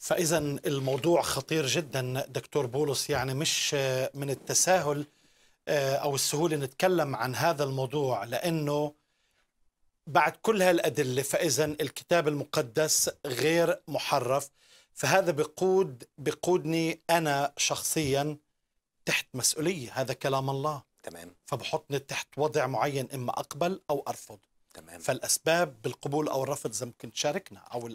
فإذا الموضوع خطير جدا دكتور بولس يعني مش من التساهل آه، أو السهولة نتكلم عن هذا الموضوع لأنه بعد كل هالأدلة فإذا الكتاب المقدس غير محرف فهذا بقود بقودني أنا شخصيا تحت مسؤولية هذا كلام الله تمام فبحطني تحت وضع معين إما أقبل أو أرفض تمام فالاسباب بالقبول او الرفض اذا ممكن تشاركنا او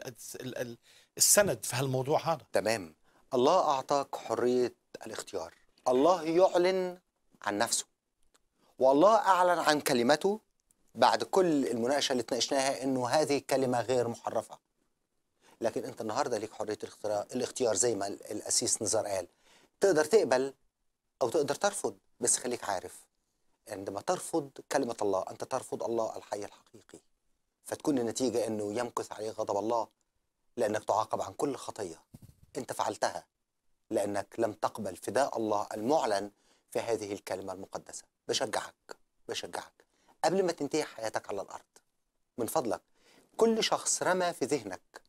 السند في هالموضوع هذا تمام الله اعطاك حريه الاختيار الله يعلن عن نفسه والله اعلن عن كلمته بعد كل المناقشه اللي تناقشناها انه هذه كلمه غير محرفه لكن انت النهارده ليك حريه الاختيار زي ما الاسيس نزار قال تقدر تقبل او تقدر ترفض بس خليك عارف عندما ترفض كلمة الله أنت ترفض الله الحي الحقيقي فتكون النتيجة أنه يمكث عليك غضب الله لأنك تعاقب عن كل خطية أنت فعلتها لأنك لم تقبل فداء الله المعلن في هذه الكلمة المقدسة بشجعك بشجعك قبل ما تنتهي حياتك على الأرض من فضلك كل شخص رمى في ذهنك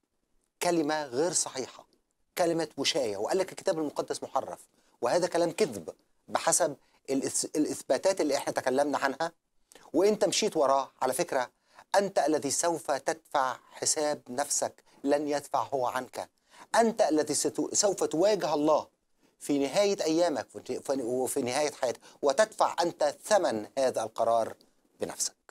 كلمة غير صحيحة كلمة وشاية وقال لك الكتاب المقدس محرف وهذا كلام كذب بحسب الاثباتات اللي احنا تكلمنا عنها وانت مشيت وراه على فكره انت الذي سوف تدفع حساب نفسك لن يدفع هو عنك انت الذي سوف تواجه الله في نهايه ايامك وفي نهايه حياتك وتدفع انت ثمن هذا القرار بنفسك